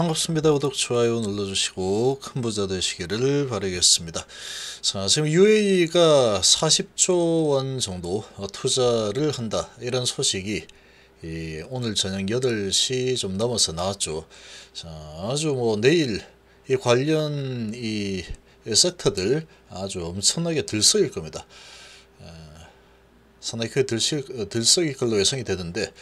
반갑습니다. 구독, 좋아요 눌러주시고 큰 부자 되시기를 바라겠습니다. 자, 지금 UAE가 40조 원 정도 투자를 한다. 이런 소식이 오늘 저녁 8시 좀 넘어서 나왔죠. 자, 아주 뭐 내일 이 관련 이 섹터들 아주 엄청나게 들썩일 겁니다. 상당히 그 들썩, 어, 들썩이 걸로 예상이 되는데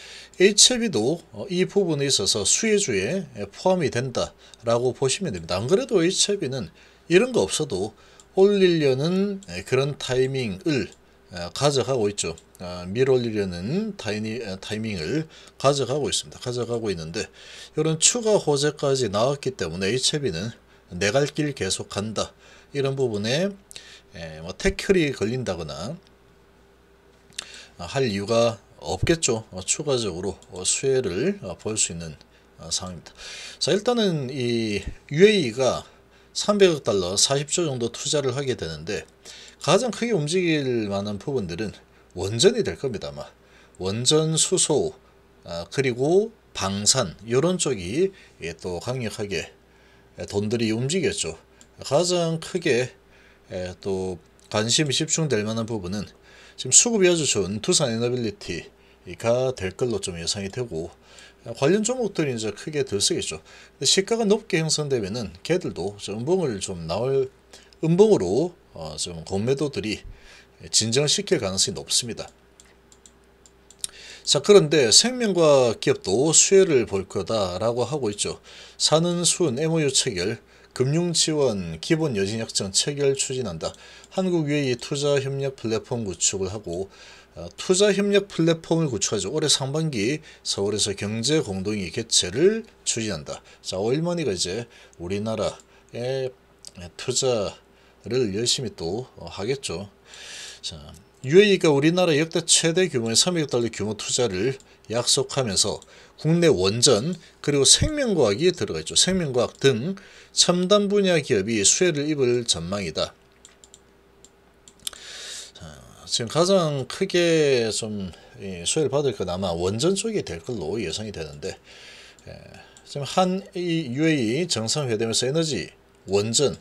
HLB도 e 어, 이 부분에 있어서 수혜주에 포함이 된다라고 보시면 됩니다. 안 그래도 HLB는 e 이런 거 없어도 올리려는 그런 타이밍을 어, 가져가고 있죠. 아, 밀올리려는 타이 타이밍을 가져가고 있습니다. 가져가고 있는데 이런 추가 호재까지 나왔기 때문에 HLB는 e 내갈 길 계속 간다. 이런 부분에 뭐 태클이 걸린다거나 할 이유가 없겠죠. 어, 추가적으로 어, 수혜를 어, 볼수 있는 상황입니다. 자 일단은 이 UAE가 300억 달러 40조 정도 투자를 하게 되는데 가장 크게 움직일 만한 부분들은 원전이 될 겁니다. 아마 원전 수소 아, 그리고 방산 이런 쪽이 예, 또 강력하게 예, 돈들이 움직였죠. 가장 크게 예, 또 관심이 집중될 만한 부분은 지금 수급 이아주 좋은 두산 에너빌리티가 될 걸로 좀 예상이 되고 관련 종목들이 이제 크게 들쓰겠죠 시가가 높게 형성되면은 걔들도 음봉을 좀 나올 음봉으로 어, 좀 공매도들이 진정시킬 가능성이 높습니다. 자 그런데 생명과 기업도 수혜를 볼 거다라고 하고 있죠. 사는 순 MOU 체결 금융지원, 기본 여진약정 체결 추진한다. 한국위의 투자협력 플랫폼 구축을 하고 어, 투자협력 플랫폼을 구축하죠. 올해 상반기 서울에서 경제공동위 개최를 추진한다. 자, 월머니가 이제 우리나라에 투자를 열심히 또 하겠죠. 자, UAE가 우리나라 역대 최대 규모의 3억 달러 규모 투자를 약속하면서 국내 원전 그리고 생명과학이 들어가 있죠. 생명과학 등 첨단 분야 기업이 수혜를 입을 전망이다. 지금 가장 크게 좀 예, 수혜를 받을 건 아마 원전 쪽이 될 걸로 예상이 되는데 예, 지금 한 UAE 정상회담에서 에너지, 원전,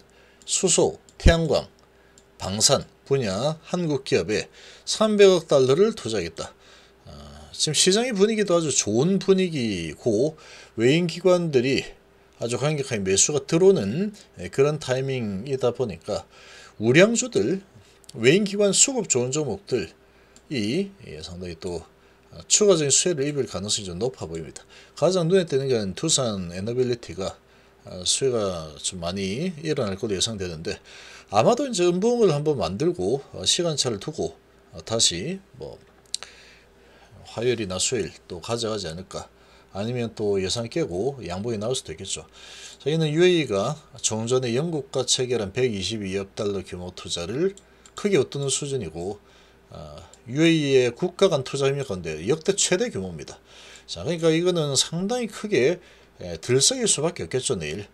수소, 태양광 방산 분야 한국 기업에 300억 달러를 투자하겠다. 어, 아, 지금 시장의 분위기도 아주 좋은 분위기고 외인 기관들이 아주 강력하게 매수가 들어오는 예, 그런 타이밍이다 보니까 우량주들 외인 기관 수급 좋은 종목들이 예, 상당히 또 아, 추가적인 수혜를 입을 가능성이 좀 높아 보입니다. 가장 눈에 띄는 건 두산 에너빌리티가 아, 수혜가 좀 많이 일어날 것으로 예상되는데 아마도 이제 음봉을 한번 만들고 어, 시간차를 두고 어, 다시 뭐 화요일이나 수요일 또 가져가지 않을까 아니면 또 예상 깨고 양봉이 나올 수도 있겠죠. 저희는 UAE가 종전에 영국과 체결한 122억 달러 규모 투자를 크게 웃도는 수준이고 UAE의 어, 국가 간 투자 협력건데 역대 최대 규모입니다. 자 그러니까 이거는 상당히 크게 들썩일 수밖에 없겠죠 내일.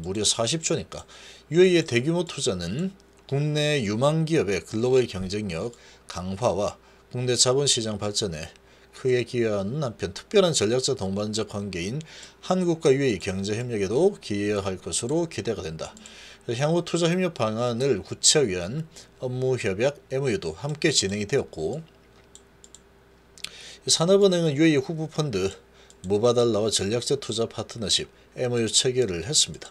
무려 40조니까 UAE의 대규모 투자는 국내 유망기업의 글로벌 경쟁력 강화와 국내 자본시장 발전에 크게 기여하는 한편 특별한 전략적 동반자 관계인 한국과 UAE 경제협력에도 기여할 것으로 기대가 된다. 향후 투자 협력 방안을 구체화 위한 업무 협약 MOU도 함께 진행이 되었고 산업은행은 UAE 후보 펀드 무바달라와 전략적 투자 파트너십 MOU 체결을 했습니다.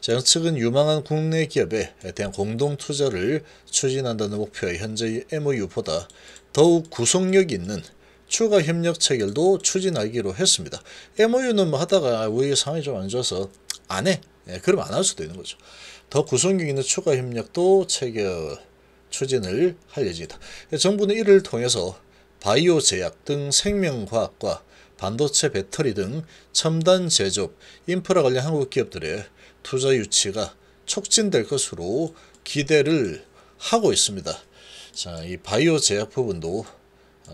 장 측은 유망한 국내 기업에 대한 공동 투자를 추진한다는 목표의 현재의 MOU보다 더욱 구속력 있는 추가 협력 체결도 추진하기로 했습니다. MOU는 뭐 하다가 우리 상황이 좀 안 좋아서 안 해. 예, 그럼 안할 수도 있는 거죠. 더 구속력 있는 추가 협력도 체결 추진을 할 예정이다. 예, 정부는 이를 통해서 바이오 제약 등 생명과학과 반도체 배터리 등 첨단 제조업, 인프라 관련 한국 기업들의 투자 유치가 촉진될 것으로 기대를 하고 있습니다. 자, 이 바이오 제약 부분도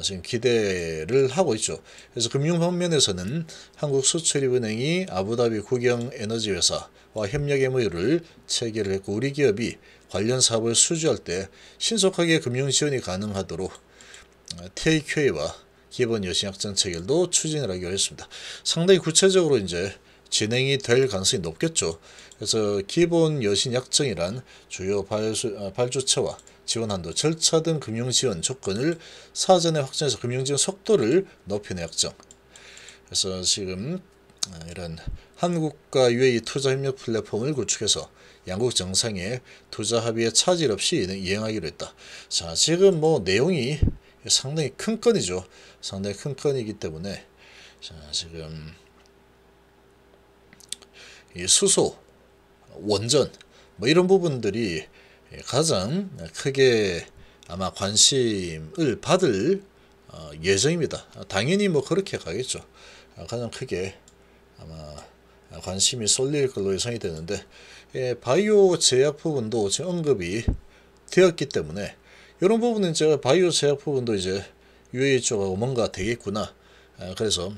지금 기대를 하고 있죠. 그래서 금융方면에서는 한국수출입은행이 아부다비 국영에너지회사와 협력 MOU를 체결 했고 우리 기업이 관련 사업을 수주할 때 신속하게 금융 지원이 가능하도록 어, TAQA와 기본 여신 약정 체결도 추진을 하기로 했습니다. 상당히 구체적으로 이제 진행이 될 가능성이 높겠죠. 그래서 기본 여신 약정이란 주요 발수, 아, 발주처와 지원 한도, 절차 등 금융 지원 조건을 사전에 확정해서 금융 지원 속도를 높이는 약정. 그래서 지금 아, 이런 한국과 UAE 투자 협력 플랫폼을 구축해서 양국 정상의 투자 합의에 차질 없이 이행하기로 했다. 자, 지금 뭐 내용이 상당히 큰 건이죠. 상당히 큰 건이기 때문에 자, 지금 이 수소, 원전 뭐 이런 부분들이 가장 크게 아마 관심을 받을 어, 예정입니다. 당연히 뭐 그렇게 가겠죠. 가장 크게 아마 관심이 쏠릴 걸로 예상이 되는데 예, 바이오 제약 부분도 지금 언급이 되었기 때문에 이런 부분은 제가 바이오 제약 부분도 이제 UHO가 뭔가 되겠구나. 아, 그래서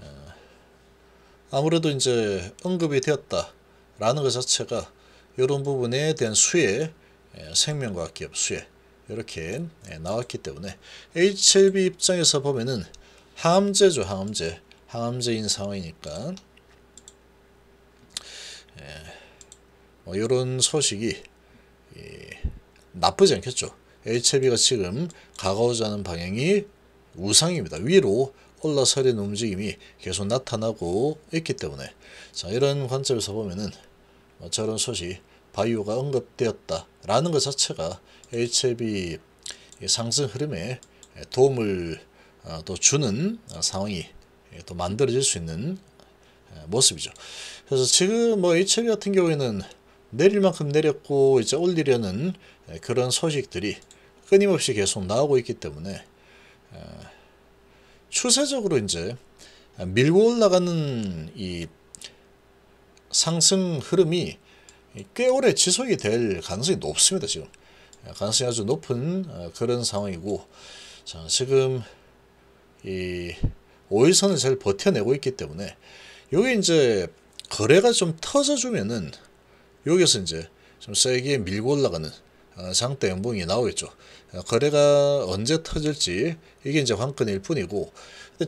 어, 아무래도 이제 언급이 되었다라는 것 자체가 이런 부분에 대한 수혜, 예, 생명과학 기업 수혜 이렇게 예, 나왔기 때문에 HLB 입장에서 보면은 항암제죠 항암제 항암제인 상황이니까 예, 뭐 이런 소식이 나쁘지 않겠죠. HLB가 지금 가가오지 않은 방향이 우상입니다. 위로 올라서려는 움직임이 계속 나타나고 있기 때문에 자 이런 관점에서 보면은 뭐 저런 소식 바이오가 언급되었다라는 것 자체가 HLB 상승 흐름에 도움을 어, 또 주는 어, 상황이 또 만들어질 수 있는 어, 모습이죠. 그래서 지금 뭐 HLB 같은 경우에는 내릴 만큼 내렸고 이제 올리려는 그런 소식들이 끊임없이 계속 나오고 있기 때문에 추세적으로 이제 밀고 올라가는 이 상승 흐름이 꽤 오래 지속이 될 가능성이 높습니다. 지금 가능성이 아주 높은 어, 그런 상황이고 자, 지금 이 5일선을 잘 버텨내고 있기 때문에 여기 이제 거래가 좀 터져주면은 여기서 이제 좀 세게 밀고 올라가는 어, 상대 연봉이 나오겠죠. 어, 거래가 언제 터질지 이게 이제 관건일 뿐이고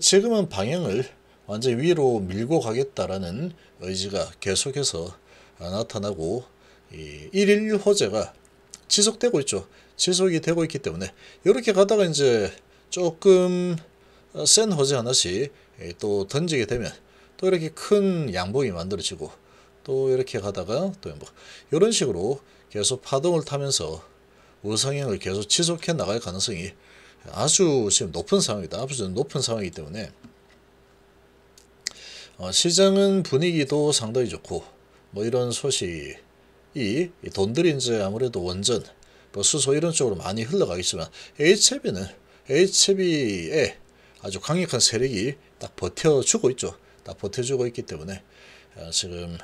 지금은 방향을 완전 위로 밀고 가겠다라는 의지가 계속해서 어, 나타나고 이 1일 호재가 지속되고 있죠. 지속이 되고 있기 때문에 이렇게 가다가 이제 조금 센 호재 하나씩 예, 또 던지게 되면 또 이렇게 큰 양봉이 만들어지고 또 이렇게 가다가 또 행복. 뭐 이런 식으로 계속 파동을 타면서 우상향을 계속 지속해 나갈 가능성이 아주 지금 높은 상황이다. 아주 높은 상황이기 때문에 어, 시장은 분위기도 상당히 좋고 뭐 이런 소식이 돈들이 이제 아무래도 원전 뭐 수소 이런 쪽으로 많이 흘러가겠지만 HB는 HB에 아주 강력한 세력이 딱 버텨주고 있죠. 딱 버텨주고 있기 때문에 어, 지금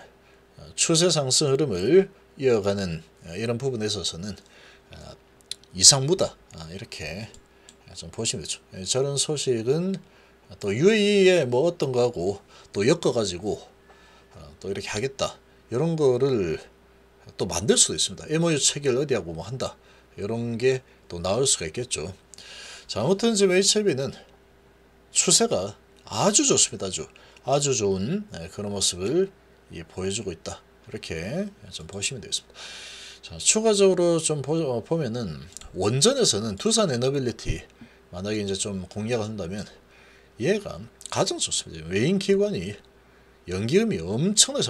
추세 상승 흐름을 이어가는 어, 이런 부분에 있어서는 어, 이상무다 어, 이렇게 좀 보시면 되죠. 예, 저런 소식은 또 유의에 뭐 어떤 거하고 또 엮어가지고 또 이렇게 하겠다 이런 거를 또 만들 수도 있습니다. MOU 체결 어디하고 뭐 한다 이런 게 또 나올 수가 있겠죠. 자 아무튼 지금 HLB는 추세가 아주 좋습니다. 아주 아주 좋은 예, 그런 모습을 예, 보여주고 있다. 이렇게 좀 보시면 되겠습니다. 자, 추가적으로 좀 보, 어, 면은 원전에서는 두산 에너빌리티 만약에 이제 좀 공략을 한다면 얘가 가장 좋습니다. 외인 기관이 연기금이 엄청나게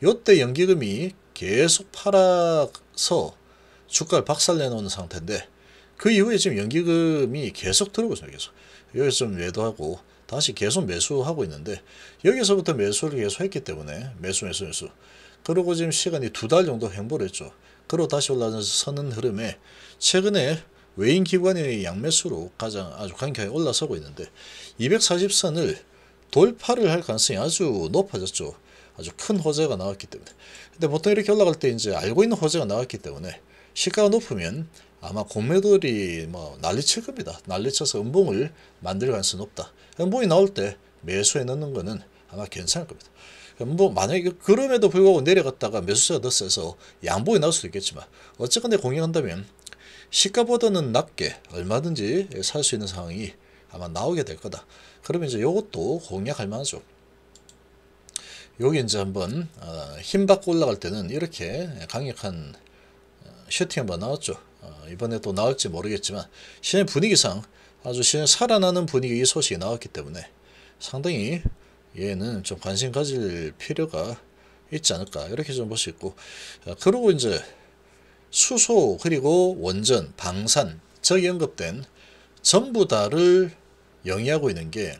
사때 연기금이 계속 팔아서 주가를 박살내놓은 상태인데 그 이후에 지금 연기금이 계속 들어오고 있어요. 계속. 여기서 좀 매도하고 다시 계속 매수하고 있는데 여기서부터 매수를 계속했기 때문에 매수 매수 매수 그리고 지금 시간이 두 달 정도 횡보를 했죠. 그리고 다시 올라서는 흐름에 최근에 외인 기관의 양매수로 가장 아주 강하게 올라서고 있는데 240선을 돌파를 할 가능성이 아주 높아졌죠. 아주 큰 호재가 나왔기 때문에. 근데 보통 이렇게 올라갈 때 이제 알고 있는 호재가 나왔기 때문에 시가가 높으면 아마 공매도들이 뭐 난리칠 겁니다. 난리쳐서 은봉을 만들 가능성이 높다. 은봉이 나올 때 매수에 넣는 거는 아마 괜찮을 겁니다. 뭐 만약에 그럼에도 불구하고 내려갔다가 매수세가 더 세서 양봉이 나올 수도 있겠지만 어쨌거나 공략한다면 시가보다는 낮게 얼마든지 살 수 있는 상황이 아마 나오게 될 거다. 그러면 이제 이것도 공략할 만하죠. 여기 이제 한번 어, 힘 받고 올라갈 때는 이렇게 강력한 슈팅 한번 뭐 나왔죠. 어, 이번에 또 나올지 모르겠지만 시즌 분위기상 아주 시즌 살아나는 분위기 소식이 나왔기 때문에 상당히 얘는 좀 관심 가질 필요가 있지 않을까 이렇게 좀 볼 수 있고 어, 그리고 이제 수소 그리고 원전 방산 저기 언급된 전부 다를 영위하고 있는 게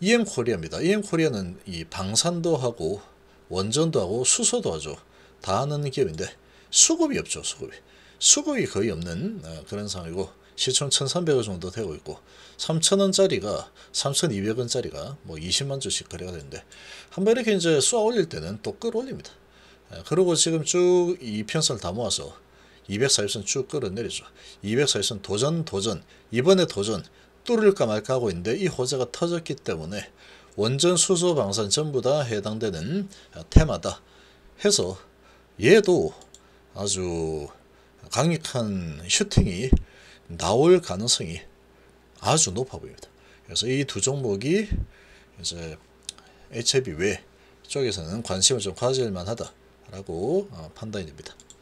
EM 코리아입니다. EM 코리아는 이 방산도 하고 원전도 하고 수소도 하죠. 다 넣는 기업인데 수급이 없죠. 수급이. 수급이 거의 없는 어, 그런 상황이고 시총 1,300원 정도 되고 있고 3,000원짜리가 3,200원짜리가 뭐 20만 주씩 거래가 되는데 한번 이렇게 이제 쏘아 올릴 때는 또 끌어올립니다. 어, 그리고 지금 쭉 이 편선을 다 모아서 240선 쭉 끌어내리죠. 240선 도전 도전 이번에 도전 뚫을까 말까 하고 있는데 이 호재가 터졌기 때문에 원전 수소 방산 전부 다 해당되는 어, 테마다 해서 얘도 아주 강력한 슈팅이 나올 가능성이 아주 높아 보입니다. 그래서 이 두 종목이 이제 h b 외 쪽에서는 관심을 좀 가질 만하다라고 어, 판단이 됩니다.